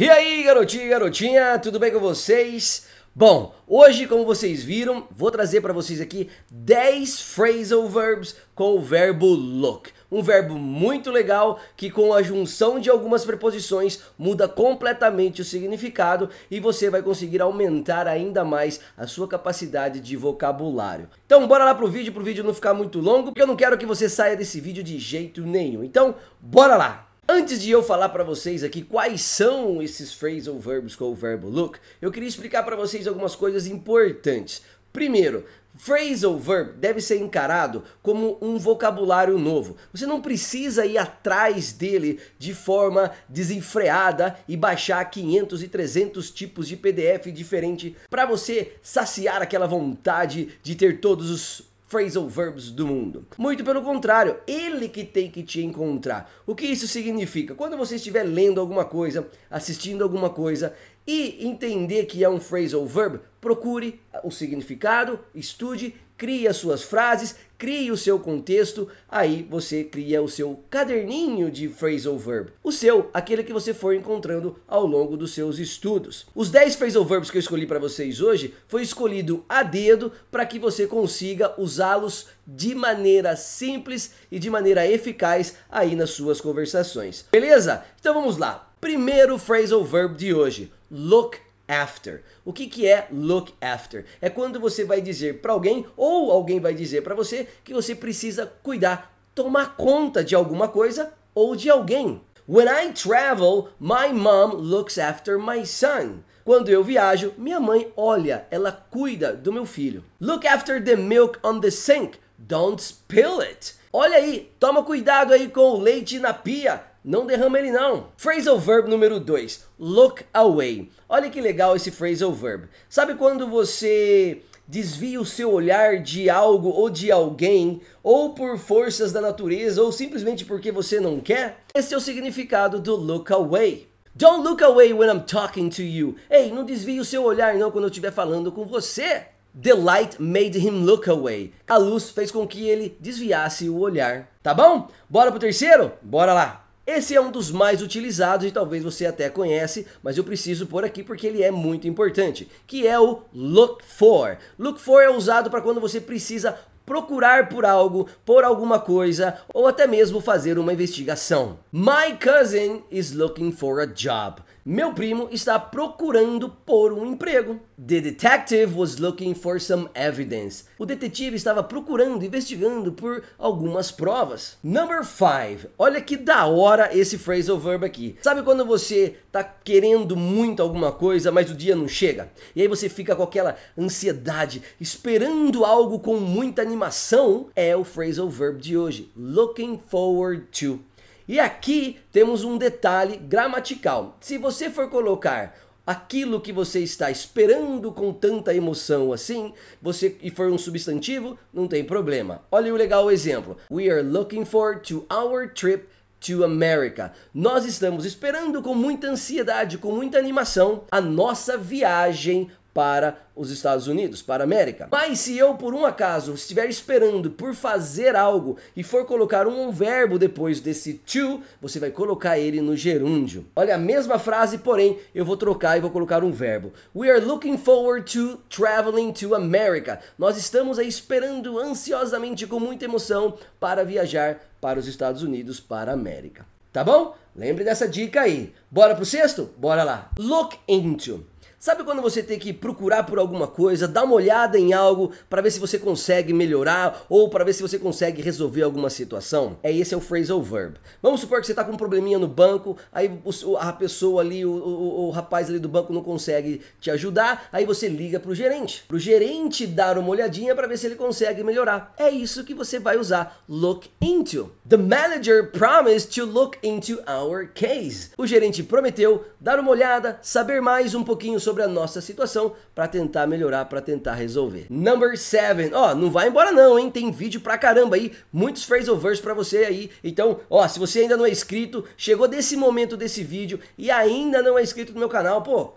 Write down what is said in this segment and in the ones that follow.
E aí, garotinho e garotinha, tudo bem com vocês? Bom, hoje, como vocês viram, vou trazer para vocês aqui 10 phrasal verbs com o verbo look. Um verbo muito legal que com a junção de algumas preposições muda completamente o significado e você vai conseguir aumentar ainda mais a sua capacidade de vocabulário. Então bora lá pro vídeo, pro vídeo não ficar muito longo, porque eu não quero que você saia desse vídeo de jeito nenhum. Então, bora lá! Antes de eu falar para vocês aqui quais são esses phrasal verbs com o verbo look, eu queria explicar para vocês algumas coisas importantes. Primeiro, phrasal verb deve ser encarado como um vocabulário novo. Você não precisa ir atrás dele de forma desenfreada e baixar 500 e 300 tipos de PDF diferente para você saciar aquela vontade de ter todos os phrasal verbs do mundo. Muito pelo contrário, ele que tem que te encontrar. O que isso significa? Quando você estiver lendo alguma coisa, assistindo alguma coisa e entender que é um phrasal verb, procure o significado, estude crie as suas frases, crie o seu contexto, aí você cria o seu caderninho de phrasal verb. O seu, aquele que você for encontrando ao longo dos seus estudos. Os 10 phrasal verbs que eu escolhi para vocês hoje foi escolhido a dedo para que você consiga usá-los de maneira simples e de maneira eficaz aí nas suas conversações. Beleza? Então vamos lá. Primeiro phrasal verb de hoje, look after. O que, que é look after? É quando você vai dizer para alguém ou alguém vai dizer para você que você precisa cuidar, tomar conta de alguma coisa ou de alguém. When I travel, my mom looks after my son. Quando eu viajo, minha mãe olha, ela cuida do meu filho. Look after the milk on the sink. Don't spill it. Olha aí, toma cuidado aí com o leite na pia. Não derrama ele não. Phrasal verb número 2, look away. Olha que legal esse phrasal verb. Sabe quando você desvia o seu olhar de algo ou de alguém, ou por forças da natureza, ou simplesmente porque você não quer? Esse é o significado do look away. Don't look away when I'm talking to you. Ei, não desvie o seu olhar não quando eu estiver falando com você. The light made him look away. A luz fez com que ele desviasse o olhar. Tá bom? Bora pro terceiro? Bora lá. Esse é um dos mais utilizados e talvez você até conhece, mas eu preciso pôr aqui porque ele é muito importante, que é o look for. Look for é usado para quando você precisa procurar por algo, por alguma coisa ou até mesmo fazer uma investigação. My cousin is looking for a job. Meu primo está procurando por um emprego. The detective was looking for some evidence. O detetive estava procurando, investigando por algumas provas. Number five. Olha que da hora esse phrasal verb aqui. Sabe quando você tá querendo muito alguma coisa, mas o dia não chega? E aí você fica com aquela ansiedade, esperando algo com muita animação? É o phrasal verb de hoje. Looking forward to. E aqui temos um detalhe gramatical. Se você for colocar aquilo que você está esperando com tanta emoção assim, você e for um substantivo, não tem problema. Olha o legal exemplo. We are looking forward to our trip to America. Nós estamos esperando com muita ansiedade, com muita animação, a nossa viagem para os Estados Unidos, para a América. Mas se eu, por um acaso, estiver esperando por fazer algo e for colocar um verbo depois desse to, você vai colocar ele no gerúndio. Olha, a mesma frase, porém, eu vou trocar e vou colocar um verbo. We are looking forward to traveling to America. Nós estamos aí esperando ansiosamente, com muita emoção, para viajar para os Estados Unidos, para a América. Tá bom? Lembre dessa dica aí. Bora pro sexto? Bora lá. Look into. Sabe quando você tem que procurar por alguma coisa, dar uma olhada em algo para ver se você consegue melhorar ou para ver se você consegue resolver alguma situação? É esse é o phrasal verb. Vamos supor que você está com um probleminha no banco, aí a pessoa ali, o, o, o rapaz ali do banco não consegue te ajudar, aí você liga para o gerente, para o gerente dar uma olhadinha para ver se ele consegue melhorar. É isso que você vai usar look into. The manager promised to look into our case. O gerente prometeu dar uma olhada, saber mais um pouquinho sobre sobre a nossa situação para tentar melhorar, para tentar resolver. Number 7. Ó, oh, não vai embora não, hein? Tem vídeo pra caramba aí, muitos phrasal verbs para você aí. Então, ó, oh, se você ainda não é inscrito, chegou desse momento desse vídeo e ainda não é inscrito no meu canal, pô,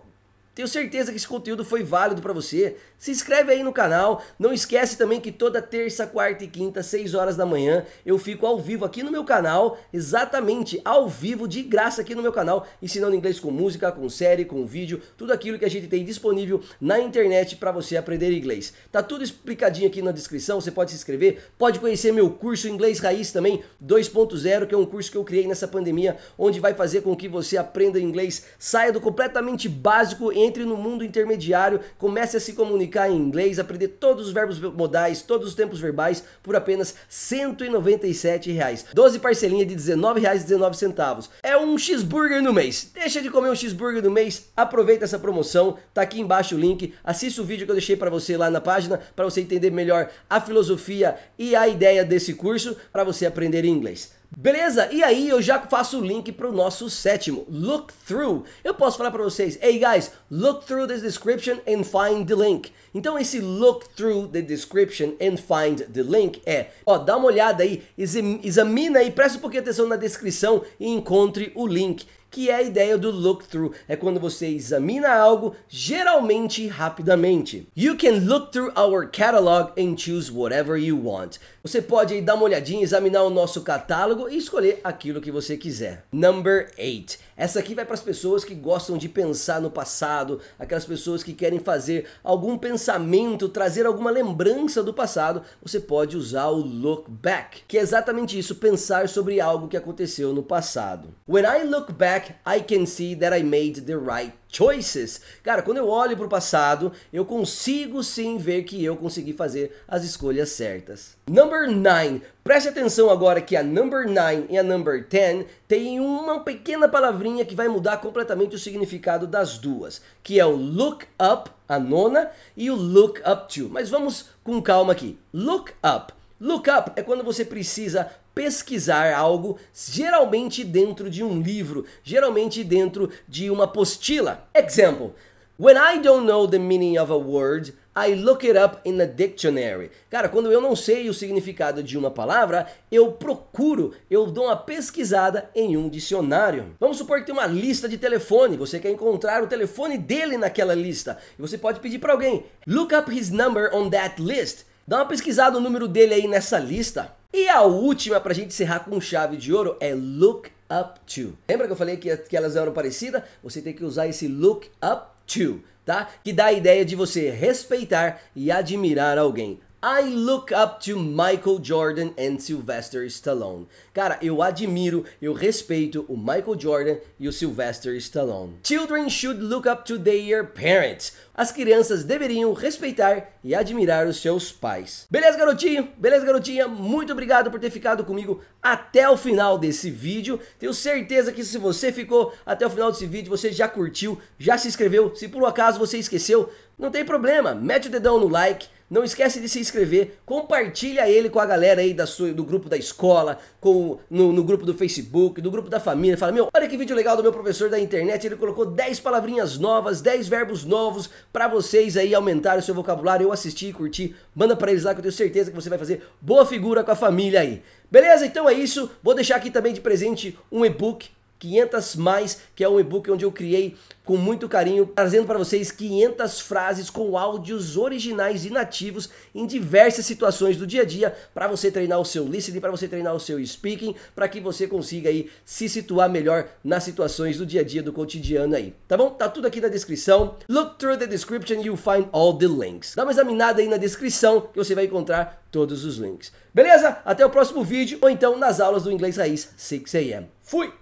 tenho certeza que esse conteúdo foi válido para você. Se inscreve aí no canal. Não esquece também que toda terça, quarta e quinta, 6 horas da manhã, eu fico ao vivo aqui no meu canal, exatamente ao vivo, de graça aqui no meu canal, ensinando inglês com música, com série, com vídeo, tudo aquilo que a gente tem disponível na internet para você aprender inglês. Tá tudo explicadinho aqui na descrição, você pode se inscrever, pode conhecer meu curso Inglês Raiz também 2.0, que é um curso que eu criei nessa pandemia, onde vai fazer com que você aprenda inglês, saia do completamente básico em entre no mundo intermediário, comece a se comunicar em inglês, aprender todos os verbos modais, todos os tempos verbais por apenas R$ 197. 12 parcelinhas de R$ 19,19. É um cheeseburger no mês. Deixa de comer um cheeseburger no mês, aproveita essa promoção, tá aqui embaixo o link, assista o vídeo que eu deixei para você lá na página para você entender melhor a filosofia e a ideia desse curso para você aprender inglês. Beleza? E aí eu já faço o link para o nosso sétimo, look through. Eu posso falar para vocês, hey guys, look through the description and find the link. Então esse look through the description and find the link é, ó, dá uma olhada aí, examina aí, presta um pouquinho de atenção na descrição e encontre o link que é a ideia do look-through. É quando você examina algo, geralmente rapidamente. You can look through our catalog and choose whatever you want. Você pode dar uma olhadinha, examinar o nosso catálogo e escolher aquilo que você quiser. Number 8. Essa aqui vai para as pessoas que gostam de pensar no passado, aquelas pessoas que querem fazer algum pensamento, trazer alguma lembrança do passado. Você pode usar o look back, que é exatamente isso, pensar sobre algo que aconteceu no passado. When I look back back, I can see that I made the right choices. Cara, quando eu olho para o passado, eu consigo sim ver que eu consegui fazer as escolhas certas. Number 9. Preste atenção agora que a number 9 e a number 10 tem uma pequena palavrinha que vai mudar completamente o significado das duas, que é o look up, a nona, e o look up to. Mas vamos com calma aqui. Look up Look up é quando você precisa pesquisar algo, geralmente dentro de um livro, geralmente dentro de uma apostila. Exemplo: When I don't know the meaning of a word, I look it up in a dictionary. Cara, quando eu não sei o significado de uma palavra, eu procuro, eu dou uma pesquisada em um dicionário. Vamos supor que tem uma lista de telefone, você quer encontrar o telefone dele naquela lista. E você pode pedir para alguém: Look up his number on that list. Dá uma pesquisada no número dele aí nessa lista. E a última pra gente encerrar com chave de ouro é Look Up To. Lembra que eu falei que, que elas eram parecidas? Você tem que usar esse Look Up To, tá? Que dá a ideia de você respeitar e admirar alguém. I look up to Michael Jordan and Sylvester Stallone. Cara, eu admiro, eu respeito o Michael Jordan e o Sylvester Stallone. Children should look up to their parents. As crianças deveriam respeitar e admirar os seus pais. Beleza, garotinho? Beleza, garotinha? Muito obrigado por ter ficado comigo até o final desse vídeo. Tenho certeza que se você ficou até o final desse vídeo, você já curtiu, já se inscreveu. Se por um acaso você esqueceu, não tem problema. Mete o dedão no like não esquece de se inscrever, compartilha ele com a galera aí da sua, do grupo da escola, com no, no grupo do Facebook, do grupo da família. Fala, meu, olha que vídeo legal do meu professor da internet, ele colocou 10 palavrinhas novas, 10 verbos novos para vocês aí aumentar o seu vocabulário. Eu assisti e curti, manda para eles lá que eu tenho certeza que você vai fazer boa figura com a família aí. Beleza? Então é isso. Vou deixar aqui também de presente um e-book 500 mais, que é um e-book onde eu criei com muito carinho, trazendo para vocês 500 frases com áudios originais e nativos em diversas situações do dia a dia para você treinar o seu listening, para você treinar o seu speaking, para que você consiga aí se situar melhor nas situações do dia a dia do cotidiano aí, tá bom? Tá tudo aqui na descrição. Look through the description, you'll find all the links. Dá uma examinada aí na descrição que você vai encontrar todos os links. Beleza? Até o próximo vídeo ou então nas aulas do Inglês Raiz 6 AM. Fui!